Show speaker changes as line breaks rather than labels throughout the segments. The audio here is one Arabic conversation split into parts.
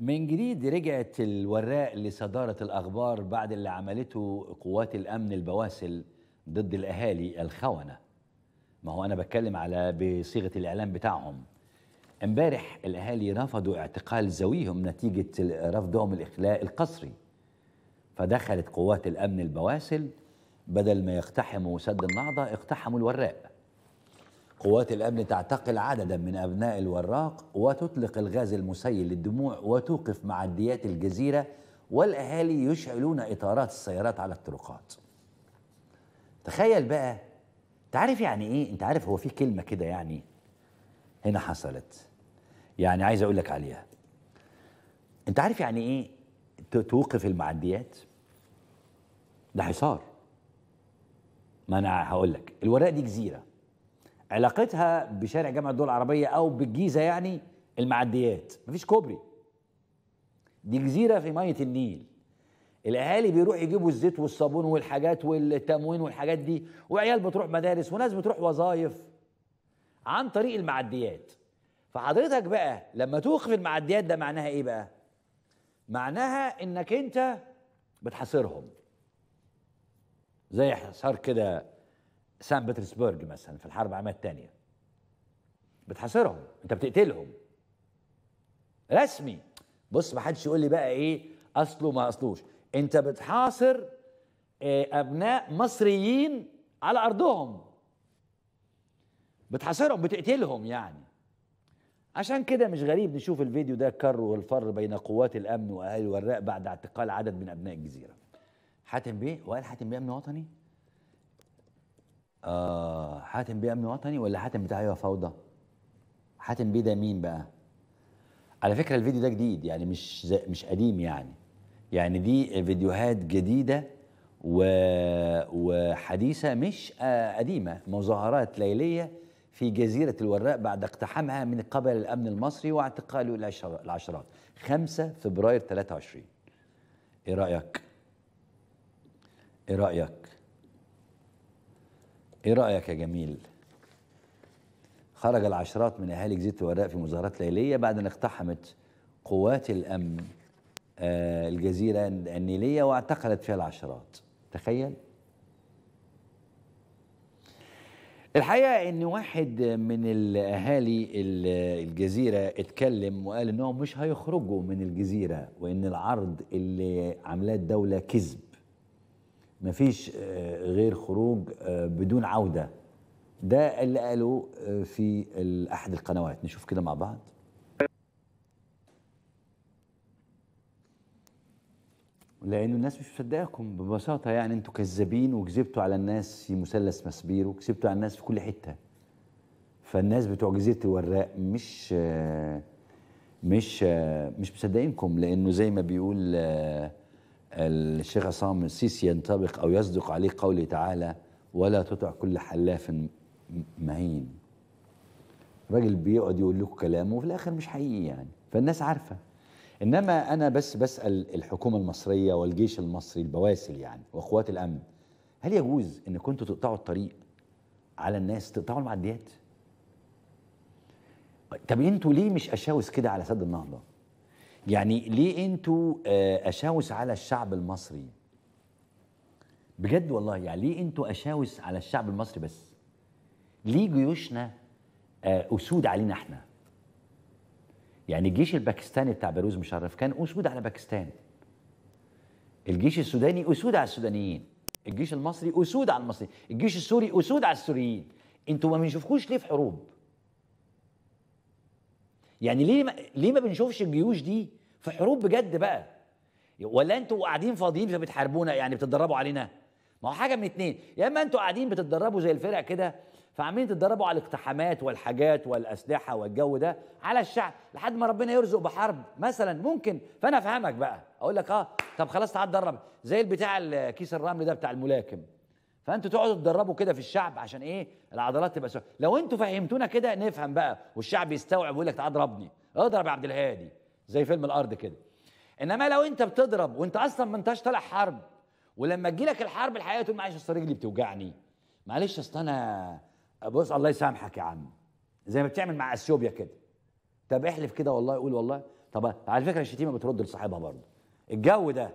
من جديد رجعت الوراق لصدارة الأخبار بعد اللي عملته قوات الأمن البواسل ضد الأهالي الخونة ما هو أنا بتكلم على بصيغة الإعلام بتاعهم امبارح الأهالي رفضوا اعتقال زويهم نتيجة رفضهم الإخلاء القسري فدخلت قوات الأمن البواسل بدل ما يقتحموا سد النهضة اقتحموا الوراق قوات الأمن تعتقل عددا من أبناء الوراق وتطلق الغاز المسيل للدموع وتوقف معديات الجزيرة والأهالي يشعلون إطارات السيارات على الطرقات تخيل بقى تعرف يعني إيه؟ أنت عارف هو في كلمة كده يعني هنا حصلت يعني عايز أقول لك عليها أنت عارف يعني إيه توقف المعديات؟ ده حصار ما أنا هقول لك الوراق دي جزيرة علاقتها بشارع جامع الدول العربية أو بالجيزة يعني المعديات مفيش كوبري دي جزيرة في مية النيل الأهالي بيروحوا يجيبوا الزيت والصابون والحاجات والتموين والحاجات دي وعيال بتروح مدارس وناس بتروح وظائف عن طريق المعديات فحضرتك بقى لما توقف المعديات ده معناها ايه بقى معناها انك انت بتحاصرهم زي حصار كده سان بطرسبرج مثلا في الحرب العالميه الثانيه بتحاصرهم انت بتقتلهم رسمي بص ما حدش يقول لي بقى ايه اصله ما اصلوش انت بتحاصر آه، ابناء مصريين على ارضهم بتحاصرهم بتقتلهم يعني عشان كده مش غريب نشوف الفيديو ده الكر والفر بين قوات الامن واهالي الوراق بعد اعتقال عدد من ابناء الجزيره حاتم بيه وقال حاتم بيه امن وطني آه، حاتم بيه امن وطني ولا حاتم بتاع ايوه فوضى حاتم بيه ده مين بقى على فكره الفيديو ده جديد يعني مش مش قديم يعني يعني دي فيديوهات جديده و... وحديثه مش آه، قديمه مظاهرات ليليه في جزيره الوراق بعد اقتحامها من قبل الامن المصري واعتقاله العشرات 5 فبراير 23 ايه رايك ايه رايك ايه رأيك يا جميل خرج العشرات من أهالي جزيرة الوراء في مظاهرات ليلية بعد أن اقتحمت قوات الأمن آه، الجزيرة النيلية واعتقلت فيها العشرات تخيل الحقيقة ان واحد من الاهالي الجزيرة اتكلم وقال انهم مش هيخرجوا من الجزيرة وان العرض اللي عاملاه الدولة كذب مفيش آه، غير خروج آه، بدون عودة ده اللي قاله آه، في أحد القنوات نشوف كده مع بعض لأنه الناس مش مصدقاكم ببساطة يعني أنتوا كذابين وكذبتوا على الناس في مثلث مسبير وكذبتوا على الناس في كل حتة فالناس بتوع جزيرة الوراق مش مش مش مصدقينكم لأنه زي ما بيقول الشيخ عصام السيسي ينطبق أو يصدق عليه قوله تعالى ولا تطع كل حلاف مهين الراجل بيقعد يقول لكم كلام وفي الآخر مش حقيقي يعني فالناس عارفة إنما أنا بس بسأل الحكومة المصرية والجيش المصري البواسل يعني وقوات الأمن هل يجوز إن كنتوا تقطعوا الطريق على الناس تقطعوا المعديات؟ طب انتوا ليه مش اشاوس كده على سد النهضه؟ يعني ليه انتوا آه، اشاوس على الشعب المصري بجد والله يعني ليه انتوا اشاوس على الشعب المصري بس ليه جيوشنا آه، اسود علينا احنا يعني الجيش الباكستاني بتاع بيروز مشرف كان اسود على باكستان الجيش السوداني اسود على السودانيين الجيش المصري اسود على المصريين الجيش السوري اسود على السوريين انتوا ما بنشوفكوش ليه في حروب يعني ليه ما ليه ما بنشوفش الجيوش دي في حروب بجد بقى ولا انتوا قاعدين فاضيين فبتحاربونا يعني بتتدربوا علينا ما هو حاجه من اتنين يا اما انتوا قاعدين بتتدربوا زي الفرق كده فعمالين تتدربوا على الاقتحامات والحاجات والاسلحه والجو ده على الشعب لحد ما ربنا يرزق بحرب مثلا ممكن فانا افهمك بقى اقول لك اه طب خلاص تعال اتدرب زي البتاع كيس الرمل ده بتاع الملاكم فانتوا تقعدوا تدربوا كده في الشعب عشان ايه العضلات تبقى سوا لو انتوا فهمتونا كده نفهم بقى والشعب يستوعب ويقول لك تعال اضربني اضرب يا عبد الهادي زي فيلم الارض كده انما لو انت بتضرب وانت اصلا ما انتش طالع حرب ولما تجي لك الحرب الحقيقه تقول معلش اصل رجلي بتوجعني معلش اصل انا بص الله يسامحك يا عم زي ما بتعمل مع اثيوبيا كده طب احلف كده والله قول والله طب على فكره الشتيمه بترد لصاحبها برضه الجو ده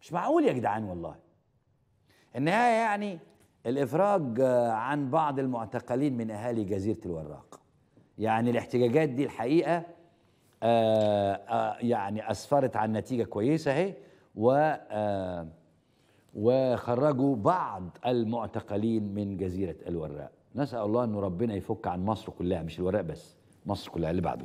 مش معقول يا جدعان والله النهاية يعني الإفراج آه، عن بعض المعتقلين من أهالي جزيرة الوراق يعني الاحتجاجات دي الحقيقة آآ آه، آآ آه، يعني أسفرت عن نتيجة كويسة أهي و وخرجوا بعض المعتقلين من جزيرة الوراق نسأل الله أن ربنا يفك عن مصر كلها مش الوراق بس مصر كلها اللي بعده